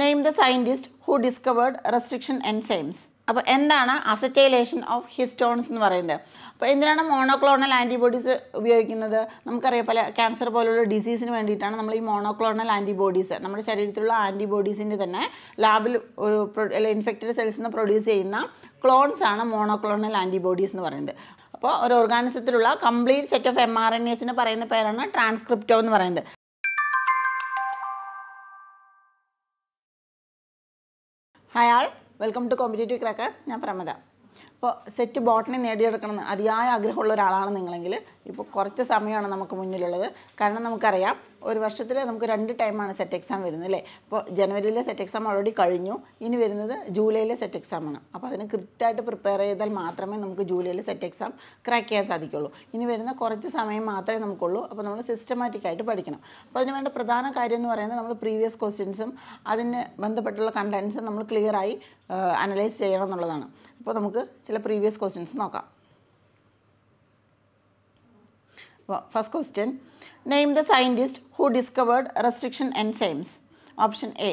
Name the scientist who discovered restriction enzymes അപ്പോൾ എന്താണ് acetylation of histones എന്ന് പറയുന്നത് അപ്പോൾ എന്തിനാണ് മോണോക്ലോണൽ ആൻറ്റിബോഡീസ് ഉപയോഗിക്കുന്നത് നമുക്കറിയാം പല ക്യാൻസർ പോലുള്ള ഡിസീസിന് വേണ്ടിയിട്ടാണ് നമ്മൾ ഈ മോണോക്ലോണൽ ആൻറ്റിബോഡീസ് നമ്മുടെ ശരീരത്തിലുള്ള ആൻറ്റിബോഡീസിൻ്റെ തന്നെ ലാബിൽ ഇൻഫെക്റ്റഡ് സെൽസ് നിന്ന് പ്രൊഡ്യൂസ് ചെയ്യുന്ന ക്ലോൺസ് ആണ് മോണോക്ലോണൽ ആൻറ്റിബോഡീസ് എന്ന് പറയുന്നത് അപ്പോൾ ഒരു ഓർഗാനിസത്തിലുള്ള complete set of M R N എസിന് പറയുന്ന പേരാണ് ട്രാൻസ്ക്രിപ്റ്റോ എന്ന് പറയുന്നത് hi all welcome to competitive cracker ഞാൻ പ്രമദ ഇപ്പോൾ സെറ്റ് ബോട്ടണി നേടിയെടുക്കണമെന്ന് അതിയായ ആഗ്രഹമുള്ള ഒരാളാണ് നിങ്ങളെങ്കിൽ ഇപ്പോൾ കുറച്ച് സമയമാണ് നമുക്ക് മുന്നിലുള്ളത് കാരണം നമുക്കറിയാം ഒരു വർഷത്തിൽ നമുക്ക് രണ്ട് ടൈമാണ് സെറ്റ് എക്സാം വരുന്നത് അല്ലേ ഇപ്പോൾ ജനുവരിയിലെ സെറ്റ് എക്സാം ഓൾറെഡി കഴിഞ്ഞു ഇനി വരുന്നത് ജൂലൈയിലെ സെറ്റ് എക്സാമാണ് അപ്പോൾ അതിന് കൃത്യമായിട്ട് പ്രിപ്പയർ ചെയ്താൽ മാത്രമേ നമുക്ക് ജൂലൈയിലെ സെറ്റ് എക്സാം ക്രാക്ക് ചെയ്യാൻ സാധിക്കുള്ളൂ ഇനി വരുന്ന കുറച്ച് സമയം മാത്രമേ നമുക്കുള്ളൂ അപ്പോൾ നമ്മൾ സിസ്റ്റമാറ്റിക് ആയിട്ട് പഠിക്കണം അപ്പോൾ അതിന് വേണ്ട പ്രധാന കാര്യം എന്ന് പറയുന്നത് നമ്മൾ പ്രീവിയസ് ക്വസ്റ്റ്യൻസും അതിന് ബന്ധപ്പെട്ടുള്ള കണ്ടൻസും നമ്മൾ ക്ലിയറായി അനലൈസ് ചെയ്യണം എന്നുള്ളതാണ് അപ്പോൾ നമുക്ക് ചില പ്രീവിയസ് ക്വസ്റ്റ്യൻസ് നോക്കാം first question name the scientist who discovered restriction enzymes option A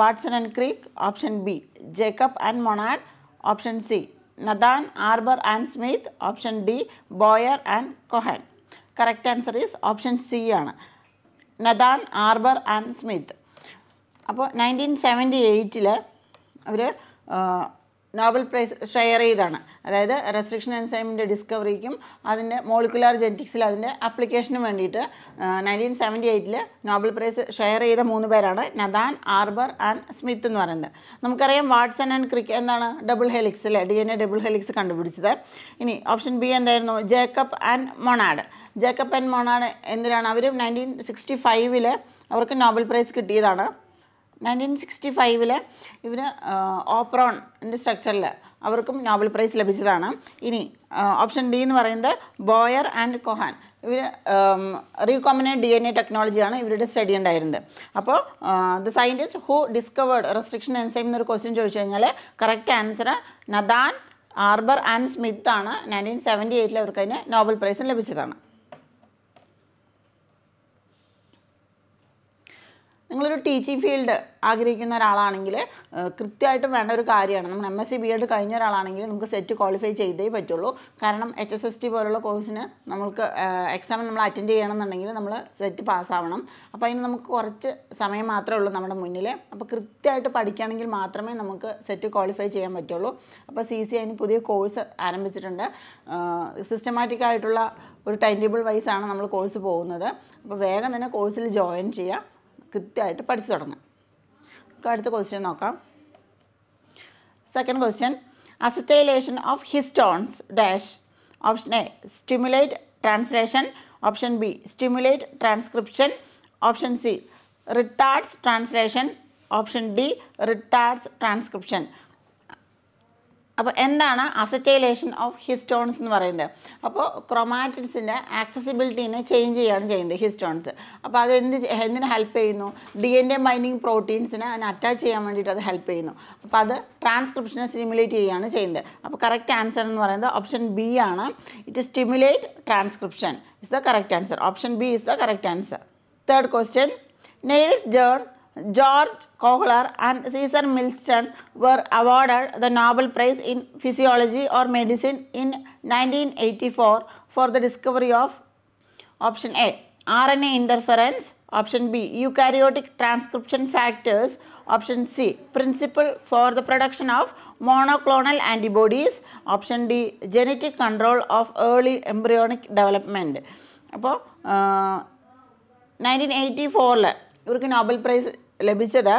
Watson and Crick option B Jacob and Monod option C Nathan Arber and Smith option D Boyer and Cohen correct answer is option C ആണ് Nathan Arber and Smith അപ്പോൾ nineteen seventy എയ്റ്റിൽ അവർ Nobel prize share ചെയ്താണ് അതായത് restriction എൻസൈമിൻ്റെ ഡിസ്കവറിക്കും അതിൻ്റെ molecular ജെനറ്റിക്സിൽ അതിൻ്റെ അപ്ലിക്കേഷനും വേണ്ടിയിട്ട് നയൻറ്റീൻ സെവൻറ്റി എയ്റ്റിൽ നോബൽ പ്രൈസ് ഷെയർ ചെയ്ത മൂന്ന് പേരാണ് നദാൻ ആർബർ ആൻഡ് സ്മിത്ത് എന്ന് പറയുന്നത് നമുക്കറിയാം വാട്സൺ ആൻഡ് ക്രിക്ക് എന്താണ് ഡബിൾ ഹെലിക്സ് അല്ലേ D N A double helix കണ്ടുപിടിച്ചത് ഇനി ഓപ്ഷൻ ബി എന്തായിരുന്നു Jacob and Monod Jacob and Monod എന്തിനാണ് അവരും നയൻറ്റീൻ സിക്സ്റ്റി ഫൈവിൽ അവർക്ക് നോബൽ പ്രൈസ് കിട്ടിയതാണ് നയൻറ്റീൻ സിക്സ്റ്റി ഫൈവിൽ ഇവർ ഓപ്രോണിൻ്റെ സ്ട്രക്ചറിൽ അവർക്കും നോബൽ പ്രൈസ് ലഭിച്ചതാണ് ഇനി ഓപ്ഷൻ ഡി എന്ന് പറയുന്നത് ബോയർ ആൻഡ് കൊഹാൻ ഇവർ റീകോമിനേറ്റ് ഡി എൻ എ ടെക്നോളജിയാണ് ഇവരുടെ സ്റ്റഡി ഉണ്ടായിരുന്നത് അപ്പോൾ the scientist who discovered restriction enzyme എന്നൊരു ക്വസ്റ്റ്യൻ ചോദിച്ചു കഴിഞ്ഞാൽ correct answer Nathan Arber and സ്മിത്താണ് നയൻറ്റീൻ സെവൻറ്റി എയ്റ്റിൽ അവർക്ക് അതിന് നോബൽ പ്രൈസ് ലഭിച്ചതാണ് നിങ്ങളൊരു ടീച്ചിങ് ഫീൽഡ് ആഗ്രഹിക്കുന്ന ഒരാളാണെങ്കിൽ കൃത്യമായിട്ടും വേണ്ട ഒരു കാര്യമാണ് നമ്മൾ M S C B Ed കഴിഞ്ഞ ഒരാളാണെങ്കിൽ നമുക്ക് സെറ്റ് ക്വാളിഫൈ ചെയ്തേ പറ്റുള്ളൂ കാരണം എച്ച് എസ് എസ് ടി പോലുള്ള കോഴ്സിന് നമുക്ക് എക്സാം നമ്മൾ അറ്റൻഡ് ചെയ്യണമെന്നുണ്ടെങ്കിൽ നമ്മൾ സെറ്റ് പാസ്സാവണം അപ്പോൾ അതിന് നമുക്ക് കുറച്ച് സമയം മാത്രമേ ഉള്ളൂ നമ്മുടെ മുന്നിൽ അപ്പോൾ കൃത്യമായിട്ട് പഠിക്കുകയാണെങ്കിൽ മാത്രമേ നമുക്ക് സെറ്റ് ക്വാളിഫൈ ചെയ്യാൻ പറ്റുള്ളൂ അപ്പോൾ സി സി അതിന് പുതിയ കോഴ്സ് ആരംഭിച്ചിട്ടുണ്ട് സിസ്റ്റമാറ്റിക് ആയിട്ടുള്ള ഒരു ടൈം ടേബിൾ വൈസാണ് നമ്മൾ കോഴ്സ് പോകുന്നത് അപ്പോൾ വേഗം തന്നെ കോഴ്സിൽ ജോയിൻ ചെയ്യുക കൃത്യമായിട്ട് പഠിച്ചു തുടങ്ങാം നമുക്ക് അടുത്ത ക്വസ്റ്റ്യൻ നോക്കാം second question acetylation of histones dash option A stimulate translation option B stimulate transcription option C retards translation option D retards transcription അപ്പോൾ എന്താണ് അസറ്റൈലേഷൻ ഓഫ് ഹിസ്റ്റോൺസ് എന്ന് പറയുന്നത് അപ്പോൾ ക്രൊമാറ്റിഡ്സിൻ്റെ ആക്സസിബിലിറ്റീനെ ചേഞ്ച് ചെയ്യുകയാണ് ചെയ്യുന്നത് ഹിസ്റ്റോൺസ് അപ്പോൾ അത് എന്ത് എന്തിനു ഹെൽപ്പ് ചെയ്യുന്നു ഡി എൻ എ മൈനിങ് പ്രോട്ടീൻസിനെ അതിനെ അറ്റാച്ച് ചെയ്യാൻ വേണ്ടിയിട്ട് അത് ഹെൽപ്പ് ചെയ്യുന്നു അപ്പോൾ അത് ട്രാൻസ്ക്രിപ്ഷനെ സ്റ്റിമുലേറ്റ് ചെയ്യുകയാണ് ചെയ്യുന്നത് അപ്പോൾ കറക്റ്റ് ആൻസർ എന്ന് പറയുന്നത് ഓപ്ഷൻ ബി ആണ് it stimulate transcription is the correct answer option B is the correct answer third question Niels ഡേൺ George Kohler and Cesar Milton were awarded the Nobel Prize in Physiology or Medicine in 1984 for the discovery of option A. RNA interference, option B. Eukaryotic transcription factors, option C. Principle for the production of monoclonal antibodies, option D. Genetic control of early embryonic development. അപ്പോൾ nineteen eighty ഫോറിൽ ഇവർക്ക് Nobel prize ലഭിച്ചത്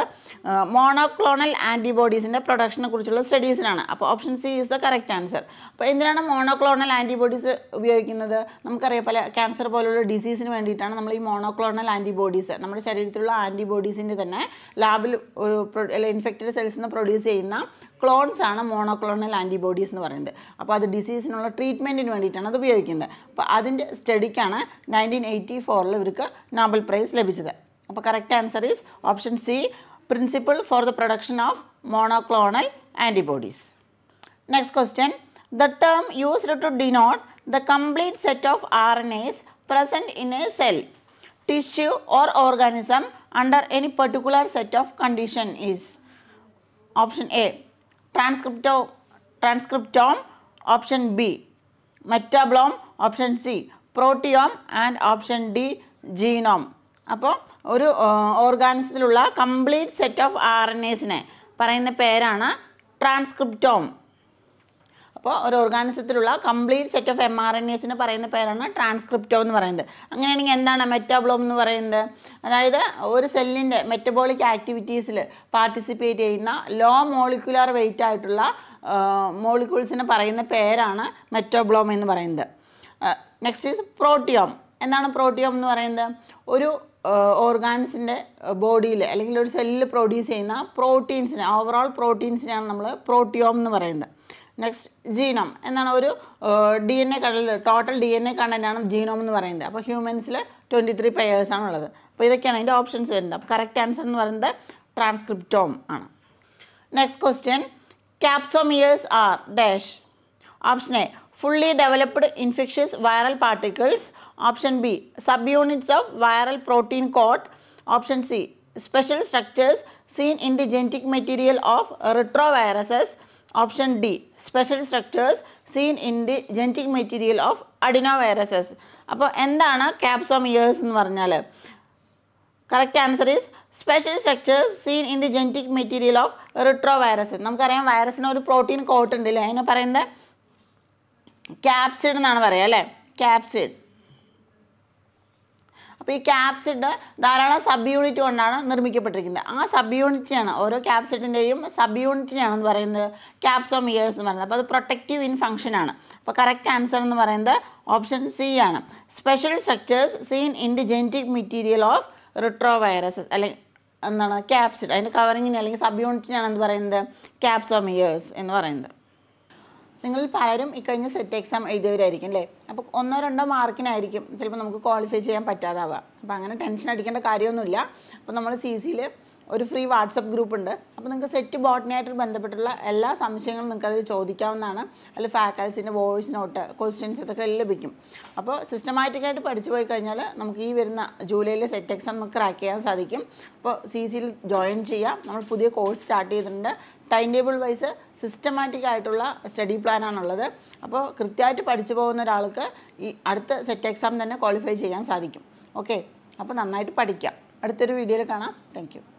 monoclonal ആൻറ്റിബോഡീസിൻ്റെ പ്രൊഡക്ഷനെ കുറിച്ചുള്ള സ്റ്റഡീസിനാണ് അപ്പോൾ option C is the correct answer അപ്പോൾ എന്തിനാണ് മോണോക്ലോണൽ ആൻറ്റിബോഡീസ് ഉപയോഗിക്കുന്നത് നമുക്കറിയാം പല ക്യാൻസർ പോലുള്ള ഡിസീസിന് വേണ്ടിയിട്ടാണ് നമ്മൾ ഈ മോണോക്ലോണൽ ആൻറ്റിബോഡീസ് നമ്മുടെ ശരീരത്തിലുള്ള ആൻറ്റിബോഡീസിൻ്റെ തന്നെ ലാബിൽ ഇൻഫെക്റ്റഡ് സെൽസിൽ നിന്ന് പ്രൊഡ്യൂസ് ചെയ്യുന്ന ക്ലോൺസ് ആണ് മോണോക്ലോണൽ ആൻറ്റിബോഡീസ് എന്ന് പറയുന്നത് അപ്പോൾ അത് ഡിസീസിനുള്ള ട്രീറ്റ്മെൻറ്റിന് വേണ്ടിയിട്ടാണ് അത് ഉപയോഗിക്കുന്നത് അപ്പോൾ അതിൻ്റെ സ്റ്റഡിക്കാണ് നയൻറ്റീൻ എയ്റ്റി ഫോറിൽ ഇവർക്ക് നോബൽ പ്രൈസ് ലഭിച്ചത് Correct answer is option C. principle for the production of monoclonal antibodies. Next question. The term used to denote the complete set of RNAs present in a cell, tissue or organism under any particular set of condition is option A. transcriptome option B. Metabolome option C. Proteome and option D genome. അപ്പോൾ ഒരു ഓർഗാനിസത്തിലുള്ള complete set of R N എസിനെ പറയുന്ന പേരാണ് transcriptome അപ്പോൾ ഒരു ഓർഗാനിസത്തിലുള്ള complete set of M R N എസിന് പറയുന്ന പേരാണ് ട്രാൻസ്ക്രിപ്റ്റോം എന്ന് പറയുന്നത് അങ്ങനെയാണെങ്കിൽ എന്താണ് മെറ്റാബ്ലോം എന്ന് പറയുന്നത് അതായത് ഒരു സെല്ലിൻ്റെ മെറ്റബോളിക് ആക്ടിവിറ്റീസിൽ പാർട്ടിസിപ്പേറ്റ് ചെയ്യുന്ന ലോ മോളിക്കുലാർ വെയിറ്റ് ആയിട്ടുള്ള മോളിക്യൂൾസിന് പറയുന്ന പേരാണ് മെറ്റോബ്ലോം എന്ന് പറയുന്നത് നെക്സ്റ്റ് ഈസ് പ്രോട്ടിയോം എന്താണ് പ്രോട്ടിയോം എന്ന് പറയുന്നത് ഒരു ഓർഗാൻസിൻ്റെ ബോഡിയിൽ അല്ലെങ്കിൽ ഒരു സെല്ലിൽ പ്രൊഡ്യൂസ് ചെയ്യുന്ന പ്രോട്ടീൻസിനെ ഓവറോൾ പ്രോട്ടീൻസിനെയാണ് നമ്മൾ പ്രോട്ടിയോം എന്ന് പറയുന്നത് നെക്സ്റ്റ് ജീനോം എന്നാണ് ഒരു D N A total D N A കണ്ടൻ്റാണ് ജീനോം എന്ന് പറയുന്നത് അപ്പോൾ ഹ്യൂമൻസിൽ ട്വൻറ്റി ത്രീ പെയേഴ്സാണ് ഉള്ളത് അപ്പോൾ ഇതൊക്കെയാണ് അതിൻ്റെ ഓപ്ഷൻസ് വരുന്നത് അപ്പോൾ കറക്റ്റ് ആൻസർ എന്ന് പറയുന്നത് ട്രാൻസ്ക്രിപ്റ്റോം ആണ് next question capsomeres are dash option A fully developed infectious viral particles option B subunits of viral protein coat option C special structures seen in the genetic material of retroviruses option D special structures seen in the genetic material of adenoviruses അപ്പോൾ എന്താണ് ഇയേഴ്സ് എന്ന് പറഞ്ഞാൽ correct answer is special structures seen in the genetic material of retrovirus നമുക്കറിയാം വൈറസിന് ഒരു protein coat ഉണ്ടല്ലേ അതിനെ പറയുന്നത് ക്യാപ്സിഡ് എന്നാണ് പറയുക അല്ലേ ക്യാപ്സിഡ് അപ്പോൾ ഈ ക്യാപ്സിഡ് ധാരാളം സബ് യൂണിറ്റ് കൊണ്ടാണ് നിർമ്മിക്കപ്പെട്ടിരിക്കുന്നത് ആ സബ് യൂണിറ്റിനെയാണ് ഓരോ ക്യാപ്സിഡിൻ്റെയും സബ് യൂണിറ്റിനെയാണെന്ന് പറയുന്നത് ഇയേഴ്സ് എന്ന് പറയുന്നത് അപ്പോൾ അത് പ്രൊട്ടക്റ്റീവ് ഇൻ ആണ് അപ്പോൾ കറക്റ്റ് ആൻസർ എന്ന് പറയുന്നത് ഓപ്ഷൻ സി ആണ് special structures seen in the genetic material of retro അല്ലെങ്കിൽ എന്താണ് ക്യാപ്സിഡ് അതിൻ്റെ കവറിങ്ങിനെ അല്ലെങ്കിൽ സബ് യൂണിറ്റിനാണ് എന്ന് പറയുന്നത് ഇയേഴ്സ് എന്ന് പറയുന്നത് നിങ്ങൾ പലരും ഇക്കഴിഞ്ഞ് സെറ്റ് എക്സാം എഴുതിയവരായിരിക്കും അല്ലേ അപ്പോൾ ഒന്നോ രണ്ടോ മാർക്കിനായിരിക്കും ചിലപ്പോൾ നമുക്ക് ക്വാളിഫൈ ചെയ്യാൻ പറ്റാതാവുക അപ്പോൾ അങ്ങനെ ടെൻഷൻ അടിക്കേണ്ട കാര്യമൊന്നുമില്ല അപ്പോൾ നമ്മൾ സി സിയിൽ ഒരു ഫ്രീ വാട്സപ്പ് ഗ്രൂപ്പ് ഉണ്ട് അപ്പോൾ നിങ്ങൾക്ക് സെറ്റ് ബോട്ടിനായിട്ട് ബന്ധപ്പെട്ടുള്ള എല്ലാ സംശയങ്ങളും നിങ്ങൾക്ക് അതിൽ ചോദിക്കാവുന്നതാണ് അതിൽ ഫാക്കൽസിൻ്റെ വോയിസ് നോട്ട് ക്വസ്റ്റ്യൻസ് ഇതൊക്കെ ലഭിക്കും അപ്പോൾ സിസ്റ്റമാറ്റിക്കായിട്ട് പഠിച്ചു പോയി കഴിഞ്ഞാൽ നമുക്ക് ഈ വരുന്ന ജൂലൈയിലെ സെറ്റ് എക്സാം നമുക്ക് ക്രാക്ക് ചെയ്യാൻ സാധിക്കും അപ്പോൾ സി സിയിൽ ജോയിൻ ചെയ്യാം നമ്മൾ പുതിയ കോഴ്സ് സ്റ്റാർട്ട് ചെയ്തിട്ടുണ്ട് ടൈം ടേബിൾ വൈസ് സിസ്റ്റമാറ്റിക് ആയിട്ടുള്ള സ്റ്റഡി പ്ലാനാണുള്ളത് അപ്പോൾ കൃത്യമായിട്ട് പഠിച്ചു പോകുന്ന ഒരാൾക്ക് ഈ അടുത്ത സെറ്റ് എക്സാം തന്നെ ക്വാളിഫൈ ചെയ്യാൻ സാധിക്കും ഓക്കെ അപ്പോൾ നന്നായിട്ട് പഠിക്കാം അടുത്തൊരു വീഡിയോയിൽ കാണാം താങ്ക്